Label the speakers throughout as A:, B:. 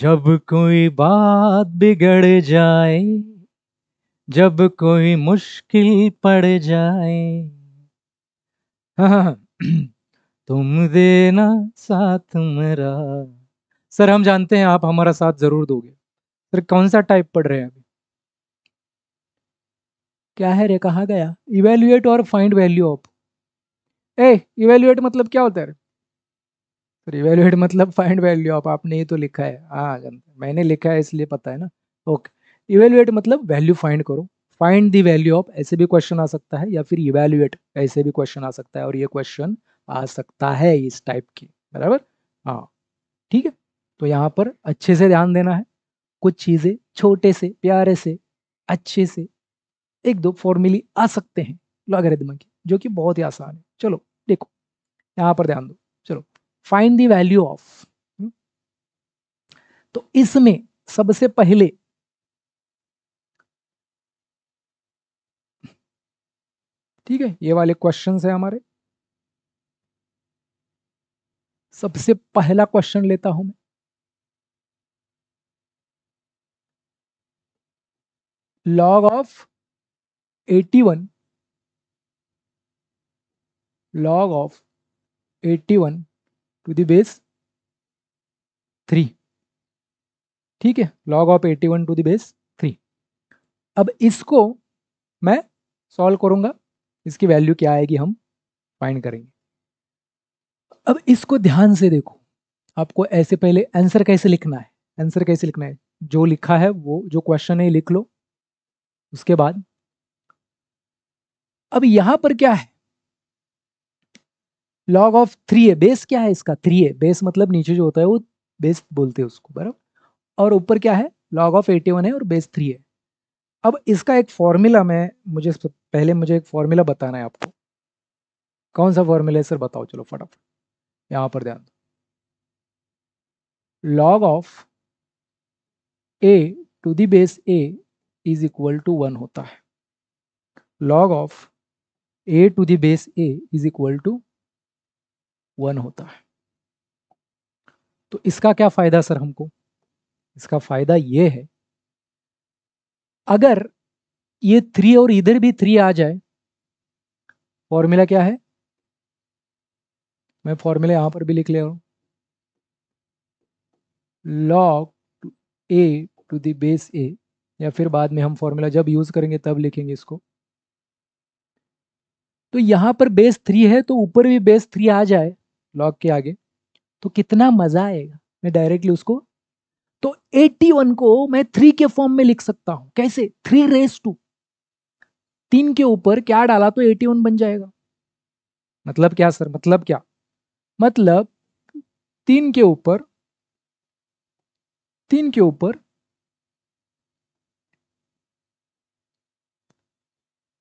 A: जब कोई बात बिगड़ जाए जब कोई मुश्किल पड़ जाए हाँ, तुम देना साथ मेरा सर हम जानते हैं आप हमारा साथ जरूर दोगे सर कौन सा टाइप पढ़ रहे हैं अभी क्या है रे कहा गया इवेल्युएट और find value of a evaluate मतलब क्या होता है फिर तो मतलब फाइंड वैल्यू आप आपने ये तो लिखा है हाँ मैंने लिखा है इसलिए पता है ना ओके इवेल्युएट मतलब वैल्यू फाइंड करो फाइंड दी वैल्यू ऑफ ऐसे भी क्वेश्चन आ सकता है या फिर इवेल्युएट ऐसे भी क्वेश्चन आ सकता है और ये क्वेश्चन आ सकता है इस टाइप की बराबर हाँ ठीक है तो यहाँ पर अच्छे से ध्यान देना है कुछ चीज़ें छोटे से प्यारे से अच्छे से एक दो फॉर्मूली आ सकते हैं लॉगरिदम की जो कि बहुत ही आसान है चलो देखो यहाँ पर ध्यान दो फाइंड द वैल्यू ऑफ तो इसमें सबसे पहले ठीक है ये वाले क्वेश्चन है हमारे सबसे पहला क्वेश्चन लेता हूं मैं log of 81 log of 81 to the base three ठीक है log of eighty one to the base three अब इसको मैं सॉल्व करूंगा इसकी वैल्यू क्या आएगी हम फाइंड करेंगे अब इसको ध्यान से देखो आपको ऐसे पहले आंसर कैसे लिखना है आंसर कैसे लिखना है जो लिखा है वो जो क्वेश्चन है लिख लो उसके बाद अब यहां पर क्या है log of three a base क्या है इसका थ्री ए बेस मतलब नीचे जो होता है वो बेस बोलते हैं उसको बराबर और ऊपर क्या है लॉग ऑफ एटी वन है और बेस थ्री है अब इसका एक फॉर्मूला में मुझे पहले मुझे एक फॉर्मूला बताना है आपको कौन सा फॉर्मूला है सर बताओ चलो फटाफट यहां पर ध्यान दो log of a to the base a is equal to one होता है log of a to the base a is equal to one होता है तो इसका क्या फायदा सर हमको इसका फायदा ये है अगर ये थ्री और इधर भी थ्री आ जाए फॉर्मूला क्या है मैं फॉर्मूला यहां पर भी लिख ले रहा हूं log to a to base a या फिर बाद में हम फॉर्मूला जब यूज करेंगे तब लिखेंगे इसको तो यहां पर बेस थ्री है तो ऊपर भी बेस थ्री आ जाए लॉक के आगे तो कितना मजा आएगा मैं डायरेक्टली उसको तो 81 को मैं थ्री के फॉर्म में लिख सकता हूं कैसे थ्री रेस टू तीन के ऊपर क्या डाला तो 81 बन जाएगा मतलब क्या सर मतलब क्या मतलब तीन के ऊपर तीन के ऊपर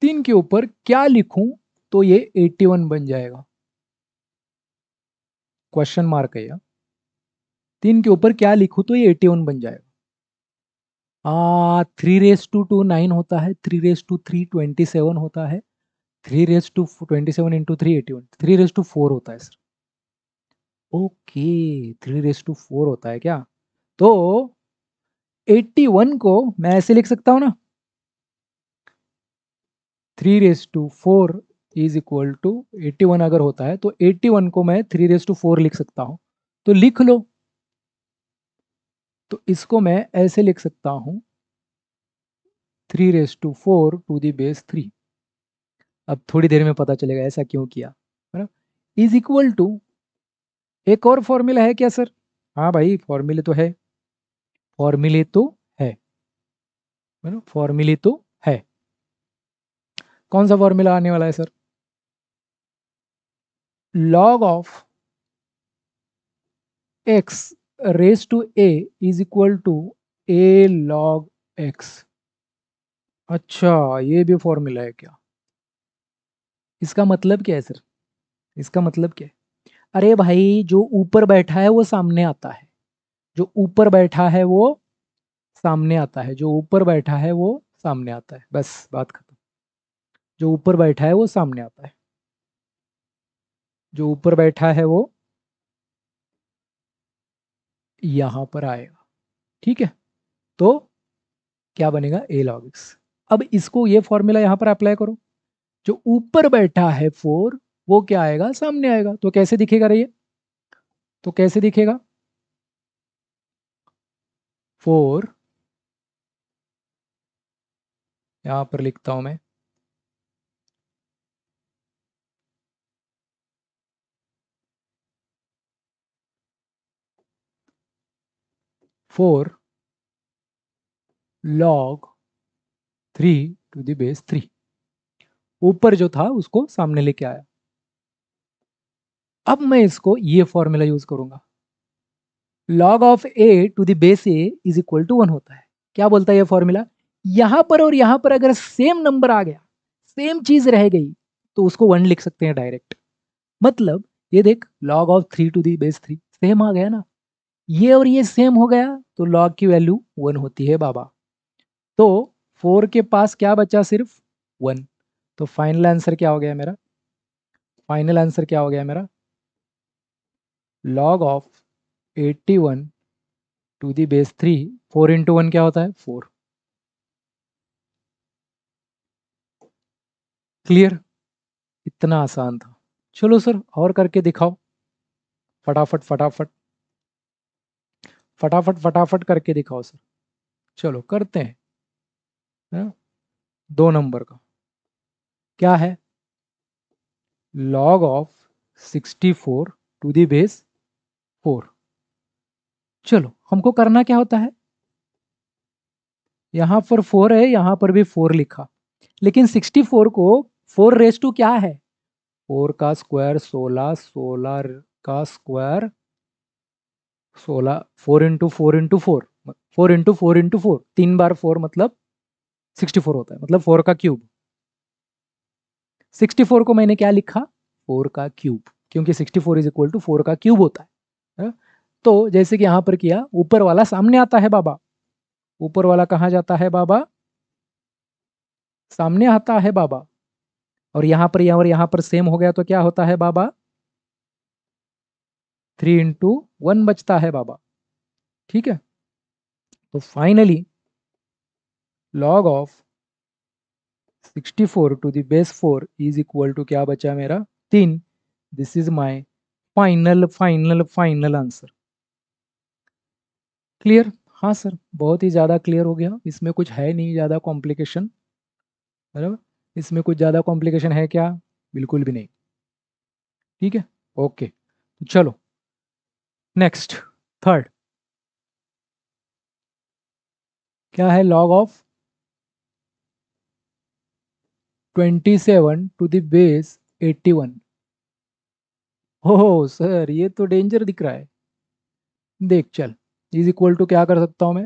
A: तीन के ऊपर क्या लिखूं तो ये 81 बन जाएगा क्वेश्चन मार्क है यह तीन के ऊपर क्या लिखूँ तो ये एटी वन बन जाएगा three raise to two nine होता है three raise to three twenty seven होता है three raise to twenty seven into three eighty one three raise to four होता है sir okay three raise to four होता है क्या तो एट्टी वन को मैं ऐसे लिख सकता हूं ना three raise to four is equal to eighty one अगर होता है तो एट्टी वन को मैं थ्री रेस टू फोर लिख सकता हूं तो लिख लो तो इसको मैं ऐसे लिख सकता हूं three raise to four to the base three अब थोड़ी देर में पता चलेगा ऐसा क्यों किया इज इक्वल टू एक और फॉर्मूला है क्या सर हाँ भाई फॉर्मूले तो है फॉर्मूले तो है फॉर्मूले तो है कौन सा फॉर्मूला आने वाला है sir log of x raised to a is equal to a log x अच्छा ये भी फॉर्मूला है क्या इसका मतलब क्या है सर इसका मतलब क्या है अरे भाई जो ऊपर बैठा है वो सामने आता है जो ऊपर बैठा है वो सामने आता है जो ऊपर बैठा है वो सामने आता है बस बात खत्म जो ऊपर बैठा है वो सामने आता है जो ऊपर बैठा है वो यहां पर आएगा ठीक है तो क्या बनेगा ए लॉग एक्स अब इसको ये फॉर्मूला यहां पर अप्लाई करो जो ऊपर बैठा है फोर वो क्या आएगा सामने आएगा तो कैसे दिखेगा रही तो कैसे दिखेगा फोर यहां पर लिखता हूं मैं 4 log 3 टू दी बेस 3 ऊपर जो था उसको सामने लेके आया अब मैं इसको ये फॉर्मूला यूज करूंगा log of a to the base a is equal to one होता है क्या बोलता है ये फॉर्मूला यहां पर और यहां पर अगर सेम नंबर आ गया सेम चीज रह गई तो उसको वन लिख सकते हैं डायरेक्ट मतलब ये देख log of three to the base three same आ गया ना ये और ये सेम हो गया तो लॉग की वैल्यू वन होती है बाबा तो फोर के पास क्या बचा सिर्फ वन तो फाइनल आंसर क्या हो गया मेरा फाइनल आंसर क्या हो गया मेरा log of eighty one to the base three four into one क्या होता है फोर क्लियर इतना आसान था चलो सर और करके दिखाओ फटाफट फटाफट फटाफट फटाफट करके दिखाओ सर चलो करते हैं ना? दो नंबर का क्या है log of 64 to the base four चलो हमको करना क्या होता है यहां पर फोर है यहां पर भी फोर लिखा लेकिन 64 को फोर रेस टू क्या है फोर का स्क्वायर 16 16 का स्क्वायर सोलह four into four into four four into four into four तीन बार फोर मतलब सिक्सटी फोर होता है मतलब फोर का क्यूब सिक्सटी फोर को मैंने क्या लिखा फोर का क्यूब क्योंकि sixty four is equal to four का क्यूब होता है तो जैसे कि यहां पर किया ऊपर वाला सामने आता है बाबा ऊपर वाला कहाँ जाता है बाबा सामने आता है बाबा और यहां पर यहां पर सेम हो गया तो क्या होता है बाबा थ्री इंटू वन बचता है बाबा ठीक है तो finally log of 64 to the four is equal to क्या बचा मेरा तीन this is my final final final answer clear हाँ सर बहुत ही ज़्यादा क्लियर हो गया इसमें कुछ है नहीं ज़्यादा कॉम्प्लिकेशन बराबर इसमें कुछ ज़्यादा कॉम्प्लिकेशन है क्या बिल्कुल भी नहीं ठीक है ओके तो चलो नेक्स्ट थर्ड क्या है log of 27 to the base 81 हो सर ये तो डेंजर दिख रहा है देख चल इज इक्वल टू क्या कर सकता हूं मैं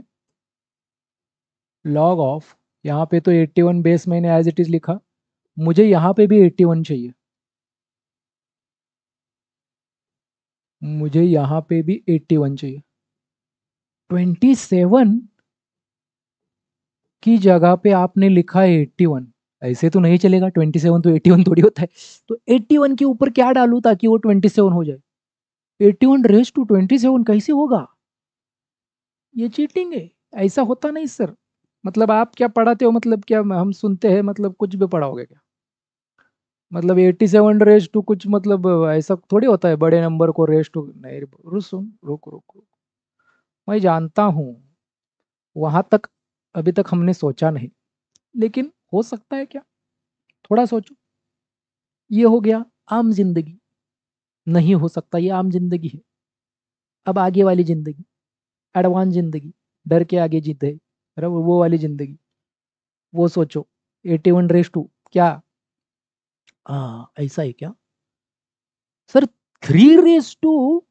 A: लॉग ऑफ यहाँ पे तो 81 बेस मैंने एज इट इज लिखा मुझे यहां पे भी 81 चाहिए मुझे यहाँ पे भी 81 चाहिए 27 की जगह पे आपने लिखा है 81 ऐसे तो नहीं चलेगा 27 तो 81 थोड़ी होता है तो 81 के ऊपर क्या डालू ताकि वो 27 हो जाए 81 वन रेस टू ट्वेंटी कैसे होगा ये चीटिंग है ऐसा होता नहीं सर मतलब आप क्या पढ़ाते हो मतलब क्या हम सुनते हैं मतलब कुछ भी पढ़ाओगे क्या मतलब 87 रेस टू कुछ मतलब ऐसा थोड़ी होता है बड़े नंबर को रेस टू नहीं रुक सुन रुक रुक मैं जानता हूँ वहाँ तक अभी तक हमने सोचा नहीं लेकिन हो सकता है क्या थोड़ा सोचो ये हो गया आम जिंदगी नहीं हो सकता ये आम जिंदगी है अब आगे वाली जिंदगी एडवांस जिंदगी डर के आगे जीते अरे वो वाली जिंदगी वो सोचो एटी वन रेस टू क्या आ, हाँ, ऐसा ही क्या sir three raise to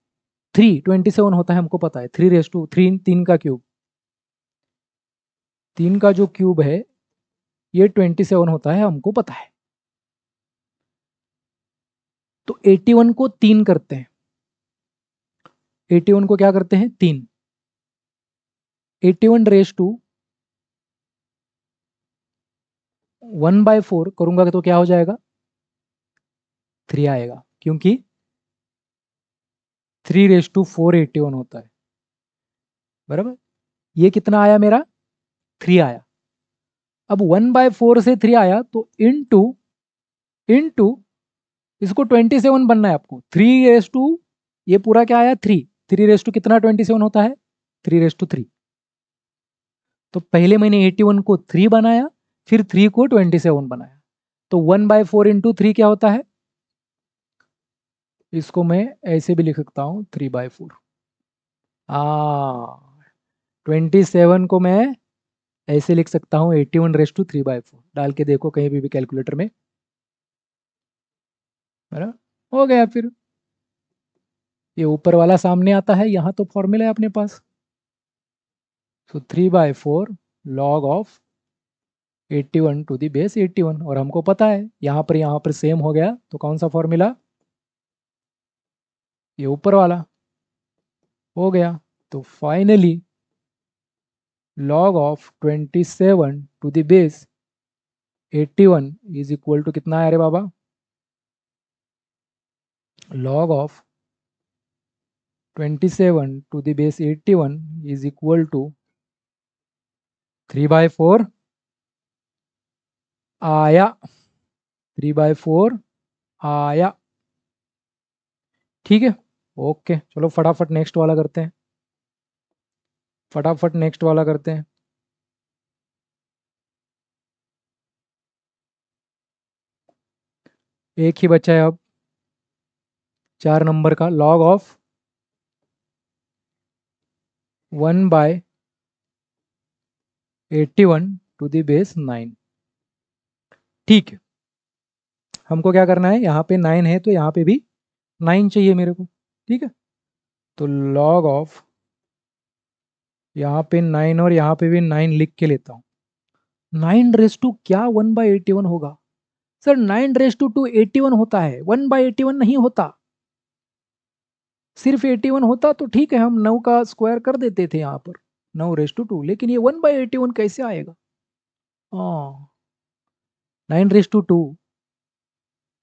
A: three twenty seven होता है हमको पता है थ्री रेस टू थ्री तीन का क्यूब तीन का जो क्यूब है ये ट्वेंटी सेवन होता है हमको पता है तो एटी वन को तीन करते हैं एटी वन को क्या करते हैं तीन eighty one raise to one by four करूंगा तो क्या हो जाएगा थ्री आएगा क्योंकि three raise to four eighty one होता है बराबर ये कितना आया मेरा थ्री आया अब वन बाय फोर से थ्री आया तो इन टू इन टू इसको ट्वेंटी सेवन बनना है आपको थ्री रेस टू ये पूरा क्या आया थ्री थ्री रेस टू कितना ट्वेंटी सेवन होता है थ्री रेस टू थ्री तो पहले मैंने एटी वन को थ्री बनाया फिर थ्री को ट्वेंटी सेवन बनाया तो one by four into three क्या होता है इसको मैं ऐसे भी लिख सकता हूँ three by four twenty seven को मैं ऐसे लिख सकता हूँ eighty one raise to three by four डाल के देखो कहीं भी, भी कैलकुलेटर में ना हो गया फिर ये ऊपर वाला सामने आता है यहाँ तो फॉर्मूला है अपने पास so three by four log of eighty one to the base eighty one और हमको पता है यहाँ पर यहाँ पर सेम हो गया तो कौन सा फॉर्मूला ये ऊपर वाला हो गया तो finally log of twenty seven to the base eighty one is equal to कितना है अरे बाबा log of twenty seven to the base eighty one is equal to three by four आया थ्री बाय फोर आया ठीक है okay चलो फटाफट नेक्स्ट वाला करते हैं फटाफट नेक्स्ट वाला करते हैं एक ही बच्चा है अब चार नंबर का log of one by eighty one to the base nine ठीक है हमको क्या करना है यहाँ पे नाइन है तो यहाँ पे भी नाइन चाहिए मेरे को ठीक है तो लॉग ऑफ यहाँ पे नाइन और यहाँ पे भी नाइन लिख के लेता हूँ नाइन रेस टू क्या वन बाई एटी वन होगा sir nine raise to two eighty one होता है वन बाई एटी वन नहीं होता सिर्फ एटी वन होता तो ठीक है हम नौ का स्क्वायर कर देते थे यहाँ पर नौ रेस टू टू लेकिन ये वन बाई एटी वन कैसे आएगा हाँ नाइन रेस टू टू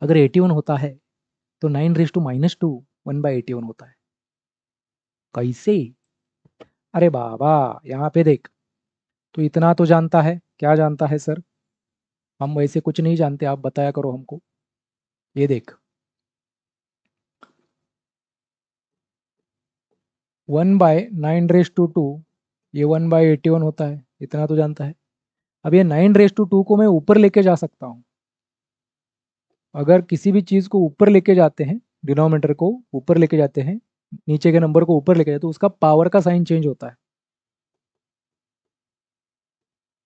A: अगर एटी वन होता है तो nine raise to minus two one by eighty one होता है कैसे अरे बाबा यहाँ पे देख तो इतना तो जानता है क्या जानता है सर हम वैसे कुछ नहीं जानते आप बताया करो हमको ये देख one by nine raise to two ये वन बाय एटी वन होता है इतना तो जानता है अब ये नाइन रेस टू टू को मैं ऊपर लेके जा सकता हूं अगर किसी भी चीज को ऊपर लेके जाते हैं डिनोमीटर को ऊपर लेके जाते हैं नीचे के नंबर को ऊपर लेके जाते हैं तो उसका पावर का साइन चेंज होता है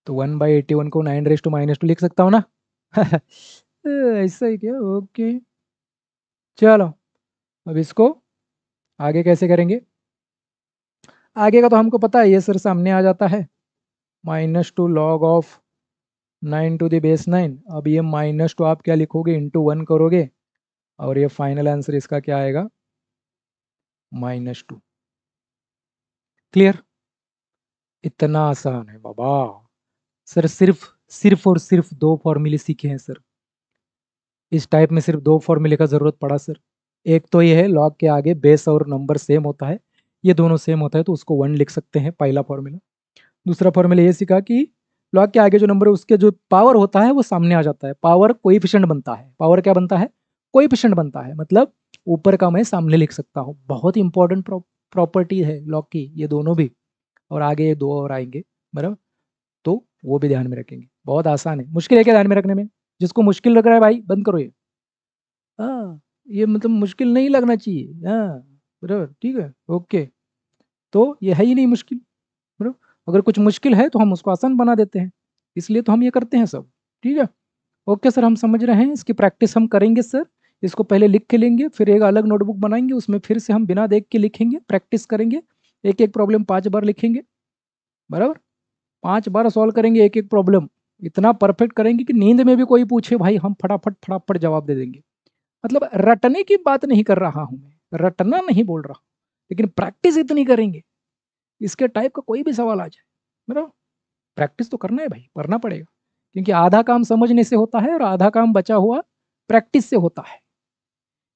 A: तो वन बाई एटी वन को nine raise to minus two लिख सकता हूँ ना ऐसा ही क्या ओके चलो अब इसको आगे कैसे करेंगे आगे का तो हमको पता है ये सर सामने आ जाता है minus two log of nine to the base nine अब ये माइनस टू आप क्या लिखोगे इंटू वन करोगे और ये फाइनल आंसर इसका क्या आएगा माइनस टू क्लियर इतना आसान है बाबा सर सिर्फ सिर्फ और सिर्फ दो फॉर्मूले सीखे हैं सर इस टाइप में सिर्फ दो फॉर्मूले का ज़रूरत पड़ा सर एक तो ये है लॉग के आगे बेस और नंबर सेम होता है ये दोनों सेम होता है तो उसको वन लिख सकते हैं पहला फॉर्मूला दूसरा फॉर्मूला ये सीखा कि लॉग के आगे जो नंबर है उसके जो पावर होता है वो सामने आ जाता है पावर कोई बनता है पावर क्या बनता है कोई पेशेंट बनता है मतलब ऊपर का मैं सामने लिख सकता हूँ बहुत इंपॉर्टेंट प्रॉपर्टी है लॉक की ये दोनों भी और आगे ये दो और आएंगे बराबर तो वो भी ध्यान में रखेंगे बहुत आसान है मुश्किल है क्या ध्यान में रखने में जिसको मुश्किल लग रहा है भाई बंद करो ये हाँ ये मतलब मुश्किल नहीं लगना चाहिए हाँ बराबर ठीक है ओके तो ये है ही नहीं मुश्किल बराबर अगर कुछ मुश्किल है तो हम उसको आसान बना देते हैं इसलिए तो हम ये करते हैं सब ठीक है ओके सर हम समझ रहे हैं इसकी प्रैक्टिस हम करेंगे सर इसको पहले लिख के लेंगे फिर एक अलग नोटबुक बनाएंगे उसमें फिर से हम बिना देख के लिखेंगे प्रैक्टिस करेंगे एक एक प्रॉब्लम पाँच बार लिखेंगे बराबर पाँच बार सॉल्व करेंगे एक एक प्रॉब्लम इतना परफेक्ट करेंगे कि नींद में भी कोई पूछे भाई हम फटाफट फटाफट जवाब दे देंगे मतलब रटने की बात नहीं कर रहा हूँ मैं रटना नहीं बोल रहा लेकिन प्रैक्टिस इतनी करेंगे इसके टाइप का कोई भी सवाल आ जाए बराबर प्रैक्टिस तो करना है भाई करना पड़ेगा क्योंकि आधा काम समझने से होता है और आधा काम बचा हुआ प्रैक्टिस से होता है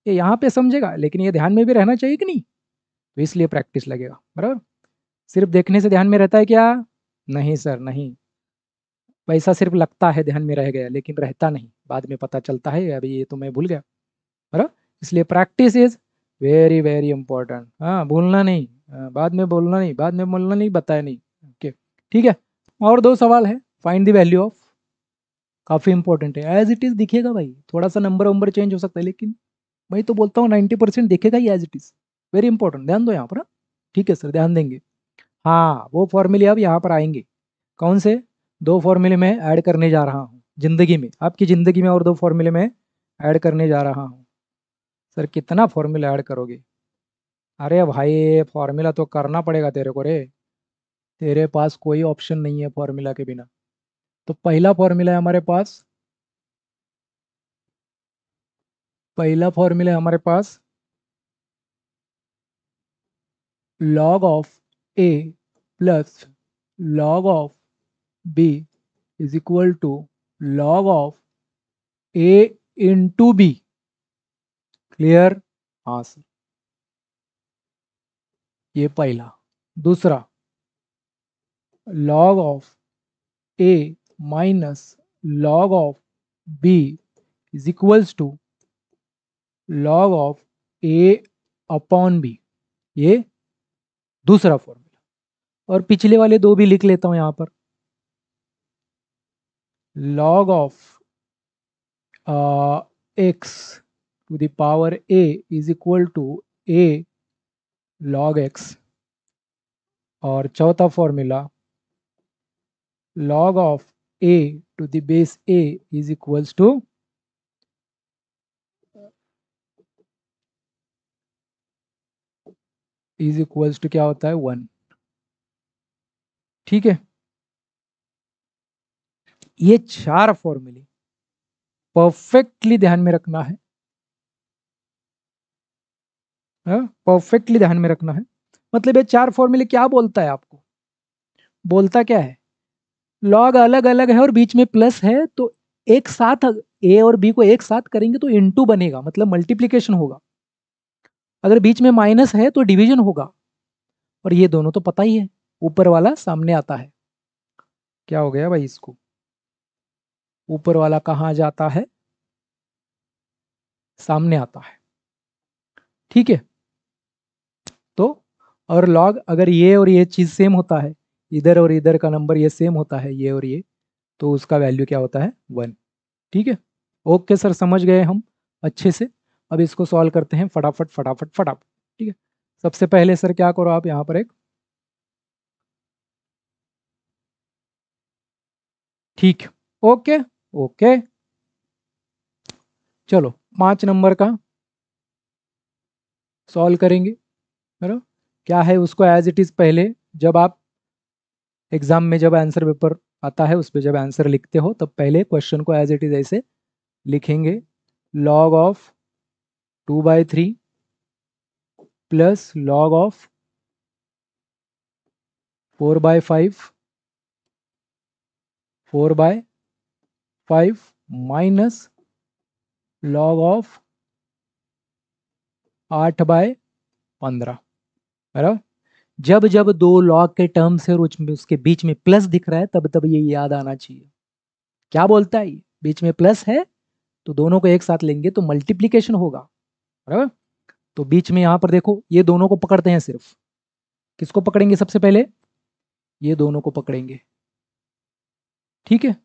A: ये यहाँ पे समझेगा लेकिन ये ध्यान में भी रहना चाहिए कि नहीं तो इसलिए प्रैक्टिस लगेगा बराबर सिर्फ देखने से ध्यान में रहता है क्या नहीं सर नहीं वैसा सिर्फ लगता है ध्यान में रह गया लेकिन रहता नहीं बाद में पता चलता है अभी ये तो मैं भूल गया बराबर इसलिए practice is very very important हाँ भूलना नहीं हाँ, बाद में बोलना नहीं बाद में बोलना नहीं बताया नहीं ओके ठीक है और दो सवाल है फाइंड द वैल्यू ऑफ काफ़ी इंपॉर्टेंट है एज इट इज़ दिखेगा भाई थोड़ा सा नंबर वंबर चेंज हो सकता है लेकिन मैं तो बोलता हूँ नाइन्टी परसेंट देखेगा ही as it is very important ध्यान दो यहाँ पर हाँ? ठीक है सर ध्यान देंगे हाँ वो फॉर्मूले अब यहाँ पर आएंगे कौन से दो फॉर्मूले में ऐड करने जा रहा हूँ ज़िंदगी में आपकी ज़िंदगी में और दो फॉर्मूले में ऐड करने जा रहा हूँ सर कितना फॉर्मूला ऐड करोगे अरे भाई फॉर्मूला तो करना पड़ेगा तेरे को रे तेरे पास कोई ऑप्शन नहीं है फॉर्मूला के बिना तो पहला फॉर्मूला है हमारे पास पहला फॉर्मूला है हमारे पास log of a plus log of b is equal to log of a into b clear हाँ सर ये पहला दूसरा log of a minus log of b is equals to log of a upon b ये दूसरा formula और पिछले वाले दो भी लिख लेता हूं यहां पर log of x to the power a is equal to a log x और चौथा formula log of a to the base a is equals to is equals to क्या होता है वन ठीक है ये चार फॉर्मूले परफेक्टली ध्यान में रखना है परफेक्टली हाँ? ध्यान में रखना है मतलब ये चार फॉर्मूले क्या बोलता है आपको बोलता क्या है लॉग अलग अलग है और बीच में प्लस है तो एक साथ ए और बी को एक साथ करेंगे तो इनटू बनेगा मतलब मल्टीप्लीकेशन होगा अगर बीच में माइनस है तो डिवीजन होगा और ये दोनों तो पता ही है ऊपर वाला सामने आता है क्या हो गया भाई इसको ऊपर वाला कहाँ जाता है सामने आता है ठीक है तो और लॉग अगर ये और ये चीज़ सेम होता है इधर और इधर का नंबर ये सेम होता है ये और ये तो उसका वैल्यू क्या होता है वन ठीक है ओके सर समझ गए हम अच्छे से अब इसको सॉल्व करते हैं फटाफट फटाफट फटाफट ठीक है सबसे पहले सर क्या करो आप यहाँ पर एक ठीक ओके ओके चलो पांच नंबर का सॉल्व करेंगे करो क्या है उसको एज इट इज़ पहले जब आप एग्ज़ाम में जब आंसर पेपर आता है उस पर जब आंसर लिखते हो तब पहले क्वेश्चन को एज इट इज़ ऐसे लिखेंगे log of two by three plus log of four by five four by five minus log of आठ बाय पंद्रह बराबर जब जब दो लॉग के टर्म से और उसके बीच में प्लस दिख रहा है तब तब ये याद आना चाहिए क्या बोलता है बीच में प्लस है तो दोनों को एक साथ लेंगे तो मल्टीप्लीकेशन होगा बराबर तो बीच में यहां पर देखो ये दोनों को पकड़ते हैं सिर्फ किसको पकड़ेंगे सबसे पहले ये दोनों को पकड़ेंगे ठीक है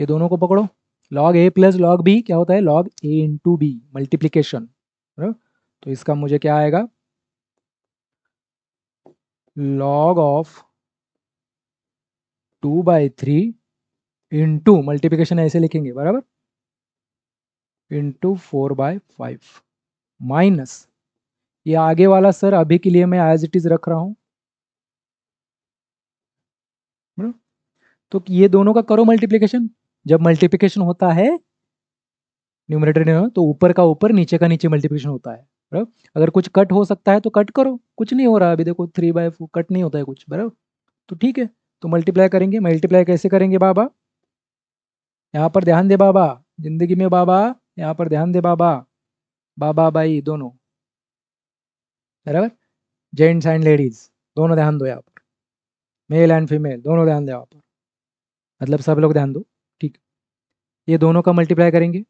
A: ये दोनों को पकड़ो log a plus log b क्या होता है log a to b multiplication तो इसका मुझे क्या आएगा log of two by three into multiplication ऐसे लिखेंगे बराबर into four by five minus ये आगे वाला सर अभी के लिए मैं एज इट इज रख रहा हूं तो ये दोनों का करो मल्टीप्लीकेशन जब मल्टीप्लीकेशन होता है न्यूमरेटर तो ऊपर का ऊपर नीचे का नीचे मल्टीप्लीकेशन होता है बराबर अगर कुछ कट हो सकता है तो कट करो कुछ नहीं हो रहा अभी देखो थ्री बाय फोर कट नहीं होता है कुछ बराबर तो ठीक है तो मल्टीप्लाई करेंगे मल्टीप्लाई कैसे करेंगे बाबा यहाँ पर ध्यान दे बाबा जिंदगी में बाबा यहाँ पर ध्यान दे बाबा बाबा भाई दोनों बराबर जेंट्स एंड लेडीज दोनों ध्यान दो यहाँ पर मेल एंड फीमेल दोनों ध्यान दो यहाँ पर मतलब सब लोग ध्यान दो ठीक ये दोनों का मल्टीप्लाई करेंगे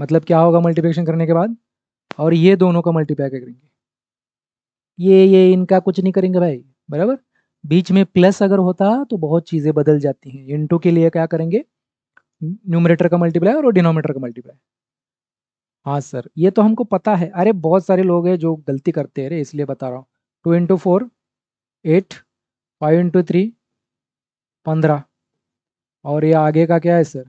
A: मतलब क्या होगा मल्टीप्लिकेशन करने के बाद और ये दोनों का मल्टीप्लाई करेंगे ये ये इनका कुछ नहीं करेंगे भाई बराबर बीच में प्लस अगर होता तो बहुत चीज़ें बदल जाती हैं इन के लिए क्या करेंगे न्यूमरेटर का मल्टीप्लाई और डिनोमीटर का मल्टीप्लाई हाँ सर ये तो हमको पता है अरे बहुत सारे लोग हैं जो गलती करते हैं रे इसलिए बता रहा हूँ two into four eight five into three पंद्रह और ये आगे का क्या है सर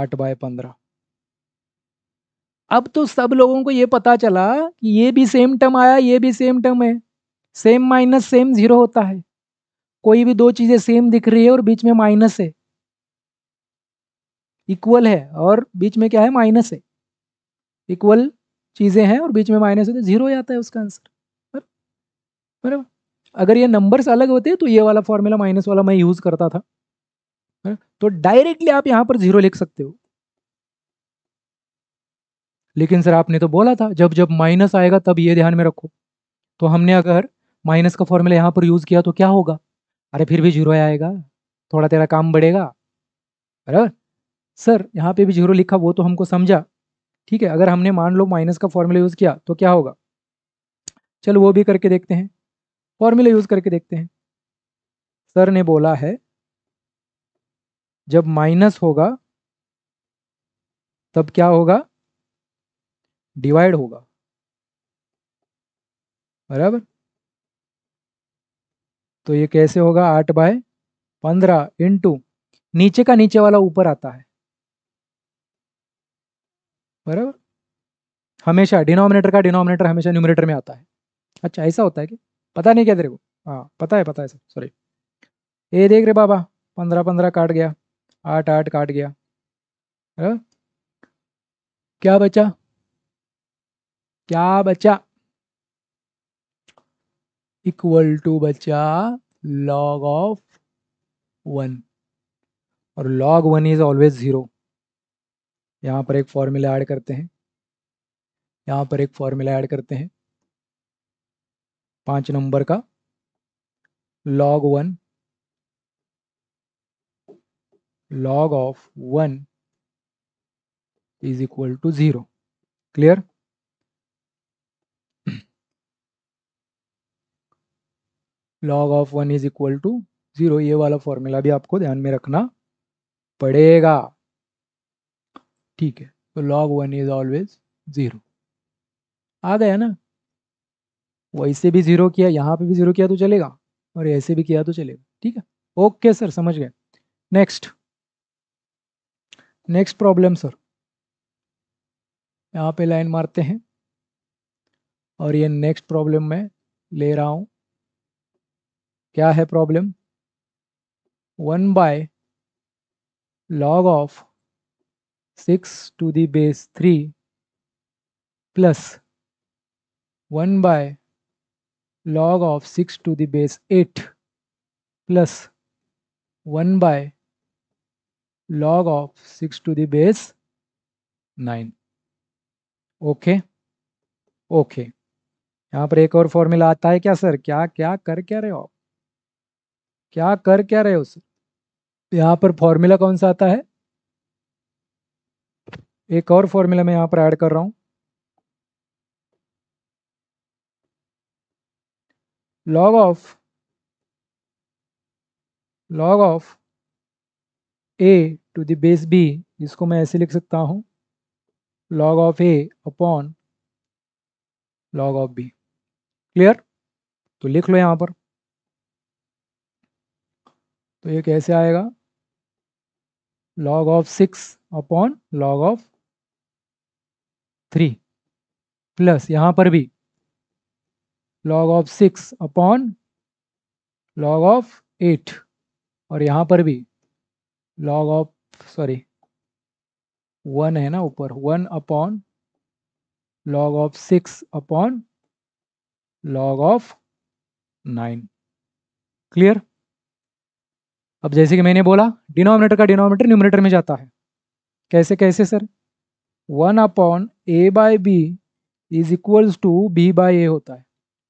A: आठ बाय पंद्रह अब तो सब लोगों को ये पता चला कि ये भी सेम टर्म आया ये भी सेम टर्म है सेम माइनस सेम जीरो होता है कोई भी दो चीज़ें सेम दिख रही है और बीच में माइनस है इक्वल है और बीच में क्या है माइनस है इक्वल चीज़ें हैं और बीच में माइनस है तो जीरो आता है उसका आंसर बराबर अगर ये नंबर्स अलग होते तो ये वाला फॉर्मूला माइनस वाला मैं यूज़ करता था तो डायरेक्टली आप यहाँ पर जीरो लिख सकते हो लेकिन सर आपने तो बोला था जब जब माइनस आएगा तब ये ध्यान में रखो तो हमने अगर माइनस का फॉर्मूला यहाँ पर यूज़ किया तो क्या होगा अरे फिर भी जीरो आएगा थोड़ा तेरा काम बढ़ेगा बराबर सर यहाँ पे भी जीरो लिखा वो तो हमको समझा ठीक है अगर हमने मान लो माइनस का फॉर्मूला यूज़ किया तो क्या होगा चलो वो भी करके देखते हैं फॉर्मूला यूज़ करके देखते हैं सर ने बोला है जब माइनस होगा तब क्या होगा डिवाइड होगा बराबर तो ये कैसे होगा आठ बाय पंद्रह इंटू नीचे का नीचे वाला ऊपर आता है बराबर हमेशा डिनोमिनेटर का डिनोमिनेटर हमेशा न्यूमिनेटर में आता है अच्छा ऐसा होता है कि पता नहीं क्या तेरे को हाँ पता है पता है सर सॉरी ये देख रहे बाबा पंद्रह पंद्रह काट गया आठ आठ काट गया बराबर क्या बचा क्या बचा इक्वल टू बचा लॉग ऑफ वन और log one is always zero यहाँ पर एक फॉर्मूला ऐड करते हैं यहाँ पर एक फॉर्मूला ऐड करते हैं पांच नंबर का log one log of one is equal to zero clear log of one is equal to zero ये वाला फॉर्मूला भी आपको ध्यान में रखना पड़ेगा ठीक है तो log one is always zero आ गया ना वैसे भी ज़ीरो किया यहाँ पे भी ज़ीरो किया तो चलेगा और ऐसे भी किया तो चलेगा ठीक है ओके सर समझ गए नेक्स्ट नेक्स्ट प्रॉब्लम सर यहाँ पे लाइन मारते हैं और ये नेक्स्ट प्रॉब्लम मैं ले रहा हूँ क्या है problem one by log of 6 to the base 3 plus 1 by log of 6 to the base 8 plus 1 by log of 6 to the base 9 okay okay? Okay okay. यहाँ पर एक और फॉर्मूला आता है क्या सर क्या क्या कर क्या रहे हो आप क्या कर क्या रहे हो सर यहाँ पर फॉर्मूला कौन सा आता है एक और फॉर्मूला मैं यहां पर ऐड कर रहा हूं log of log of a to the base b इसको मैं ऐसे लिख सकता हूं log of a upon log of b clear तो लिख लो यहां पर तो ये कैसे आएगा log of six upon log of three plus यहां पर भी log of six upon log of eight और यहां पर भी लॉग ऑफ सॉरी वन है ना ऊपर one upon log of six upon log of nine clear अब जैसे कि मैंने बोला डिनोमिनेटर का डिनोमिनेटर न्यूमिनेटर में जाता है कैसे कैसे sir one upon a by b is equals to b by a होता है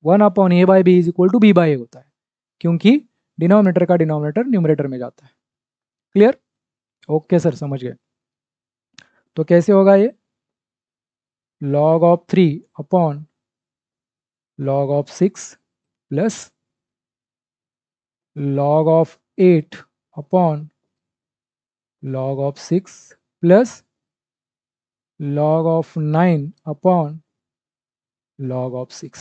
A: one upon a by b is equal to b by a होता है क्योंकि डिनोमिनेटर का डिनोमिनेटर न्यूमिनेटर में जाता है क्लियर ओके सर समझ गए तो कैसे होगा ये log of three upon log of six plus log of eight upon log of six plus log of nine upon log of six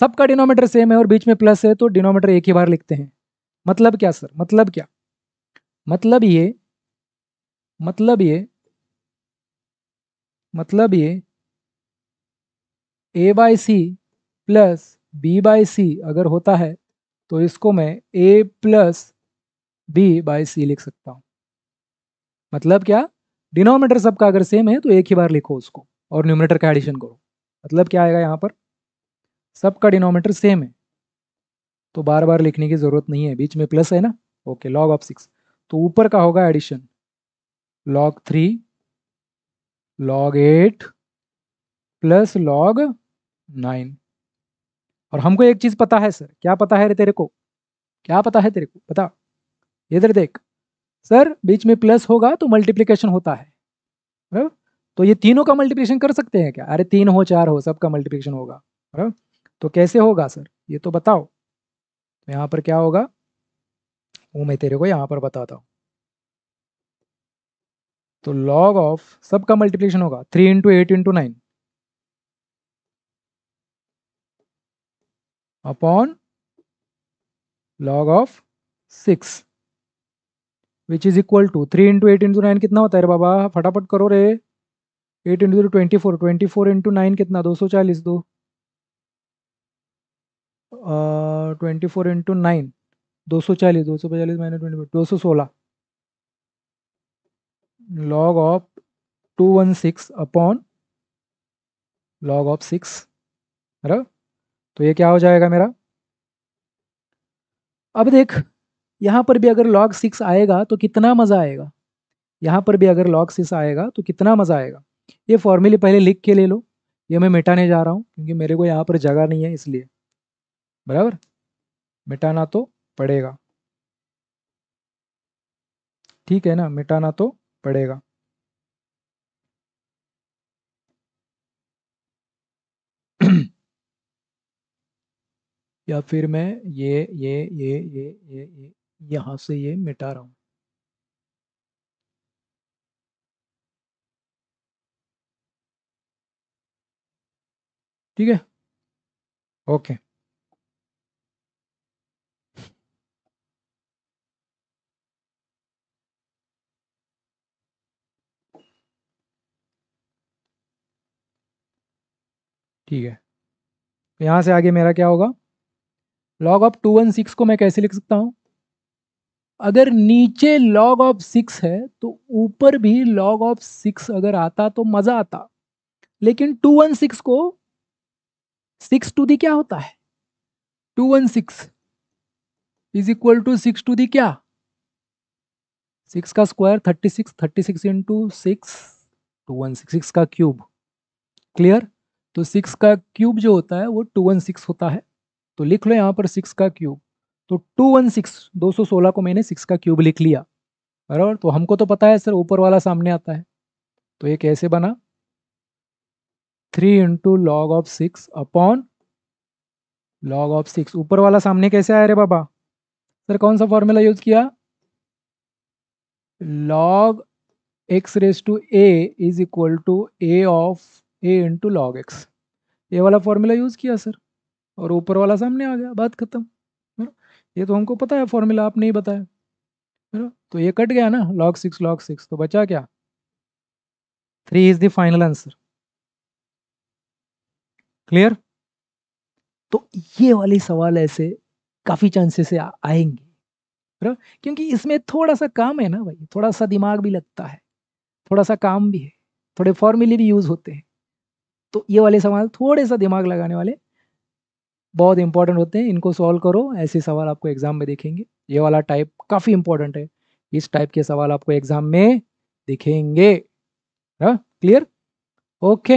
A: सबका डिनोमीटर सेम है और बीच में प्लस है तो डिनोमीटर एक ही बार लिखते हैं मतलब क्या सर मतलब क्या मतलब ये मतलब ये मतलब ये a by c plus b by c अगर होता है तो इसको मैं a plus b by c लिख सकता हूँ मतलब क्या डिनोमीटर सबका अगर सेम है तो एक ही बार लिखो उसको और न्यूमिनेटर का एडिशन करो मतलब क्या आएगा यहाँ पर सबका डिनोमीटर सेम है तो बार बार लिखने की ज़रूरत नहीं है बीच में प्लस है ना ओके लॉग ऑफ सिक्स तो ऊपर का होगा addition log three log eight plus log nine और हमको एक चीज़ पता है सर क्या पता है रे तेरे को क्या पता है तेरे को पता इधर देख सर बीच में प्लस होगा तो मल्टीप्लीकेशन होता है तो ये तीनों का मल्टीप्लीकेशन कर सकते हैं क्या अरे तीन हो चार हो सबका मल्टीप्लीकेशन होगा तो कैसे होगा सर ये तो बताओ तो यहाँ पर क्या होगा वो मैं तेरे को यहाँ पर बताता हूँ तो लॉग ऑफ सबका मल्टीप्लीकेशन होगा three into eight into nine upon log of six which is equal to three into eight into nine कितना होता है बाबा फटाफट करो रे eight into twenty four twenty four into nine कितना दो सौ चालीस दो ट्वेंटी फोर इंटू नाइन दो सौ चालीस दो सौ पैंतालीस माइनस ट्वेंटी दो सौ सोलह log of two one six upon log of six है तो ये क्या हो जाएगा मेरा अब देख यहाँ पर भी अगर लॉग सिक्स आएगा तो कितना मज़ा आएगा यहाँ पर भी अगर लॉग सिक्स आएगा तो कितना मज़ा आएगा ये फॉर्मूले पहले लिख के ले लो ये मैं मिटाने जा रहा हूँ क्योंकि मेरे को यहाँ पर जगह नहीं है इसलिए बराबर मिटाना तो पड़ेगा ठीक है ना मिटाना तो पड़ेगा या फिर मैं ये ये ये ये ये ये यहां से ये मिटा रहा हूं ठीक है ओके ठीक है यहां से आगे मेरा क्या होगा log of two one six को मैं कैसे लिख सकता हूं अगर नीचे लॉग ऑफ सिक्स है तो ऊपर भी लॉग ऑफ सिक्स अगर आता तो मजा आता लेकिन टू वन सिक्स को सिक्स टू दी क्या होता है two one six is equal to six to the क्या सिक्स का square thirty six thirty six into six two one six six का क्यूब क्लियर तो सिक्स का क्यूब जो होता है वो टू वन सिक्स होता है तो लिख लो यहां पर सिक्स का क्यूब तो टू वन सिक्स दो सौ सोलह को मैंने सिक्स का क्यूब लिख लिया बराबर तो हमको तो पता है सर ऊपर वाला सामने आता है तो ये कैसे बना three into log of six upon log of six ऊपर वाला सामने कैसे आया रे बाबा सर कौन सा फॉर्मूला यूज किया log x raise to a is equal to a of a into log x ये वाला फॉर्मूला यूज किया सर और ऊपर वाला सामने आ गया बात खत्म ये तो हमको पता है फॉर्मूला आप नहीं बताया तो ये कट गया ना लॉग सिक्स लॉग सिक्स तो बचा क्या three is the final answer clear तो ये वाले सवाल ऐसे काफ़ी चांसेस आएंगे क्योंकि इसमें थोड़ा सा काम है ना भाई थोड़ा सा दिमाग भी लगता है थोड़ा सा काम भी है थोड़े फॉर्मूले भी यूज़ होते हैं तो ये वाले सवाल थोड़े सा दिमाग लगाने वाले बहुत इंपॉर्टेंट होते हैं इनको सॉल्व करो ऐसे सवाल आपको एग्जाम में देखेंगे ये वाला टाइप काफ़ी इंपॉर्टेंट है इस टाइप के सवाल आपको एग्जाम में दिखेंगे clear okay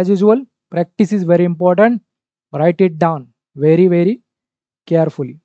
A: as usual practice is very important write it down very very carefully